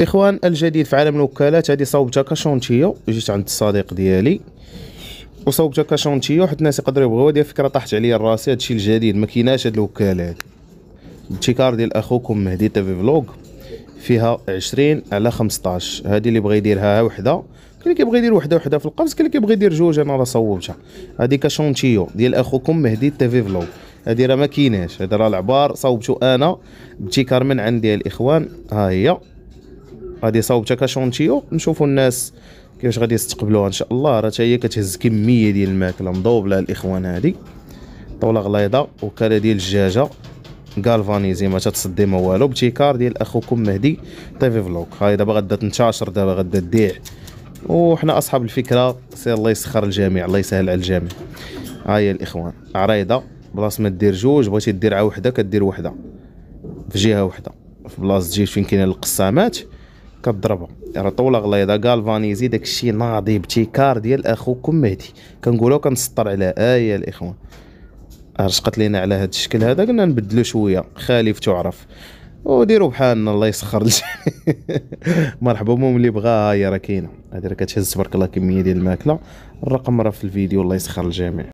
اخوان الجديد في عالم الوكالات هذه صوبتها كشونتيو جيت عند الصديق ديالي وصوبتها كشونتيو حيت الناس يقدروا يبغيو هذه فكره طاحت عليا هذا هادشي الجديد ما كايناش هاد الوكالات التيكار ديال اخوكم مهدي تافي فلوغ فيها 20 على 15 هذه اللي بغى يديرها وحده كاين اللي كيبغي يدير وحده وحده في القفز كاين اللي كيبغي يدير جوج انا راه صوبتها هذه كشونتيو ديال اخوكم مهدي تافي فلوغ هذه راه ما كايناش هذا راه العبار صوبته انا ابتكار من عندي الاخوان ها هي غادي يصاوب حتى كاشونتيو نشوفوا الناس كيفاش غادي يستقبلوها ان شاء الله راه تا هي كتهز كميه ديال الماكله مضوبله الاخوان هادي طاوله غليظه وكاله ديال الدجاجه غالفانيزي ما تتصدي ما والو ابتكار ديال اخوكم مهدي طيفي فلوك هاي دابا غادا تنتشر دابا غادا تبيع وحنا اصحاب الفكره سير الله يسخر الجميع الله يسهل على الجميع هاي الاخوان عريضه بلاص ما دير جوج بغيتي دير عا وحده كدير وحده في جهه وحده في بلاصه تجي فين كاين القسامات كضربها راه طوله غليظه كالفانيزي داكشي ناضي ابتكار ديال اخوكم مهدي كنقولو كنسطر على ايه الاخوان رشقت لينا على هذا الشكل هذا قلنا نبدلو شويه خالف تعرف وديروا بحالنا الله يسخر مرحبا بهم اللي بغاها هي راه كاينه هذه راه كتهز تبارك الله كميه ديال الماكله الرقم راه في الفيديو الله يسخر الجميع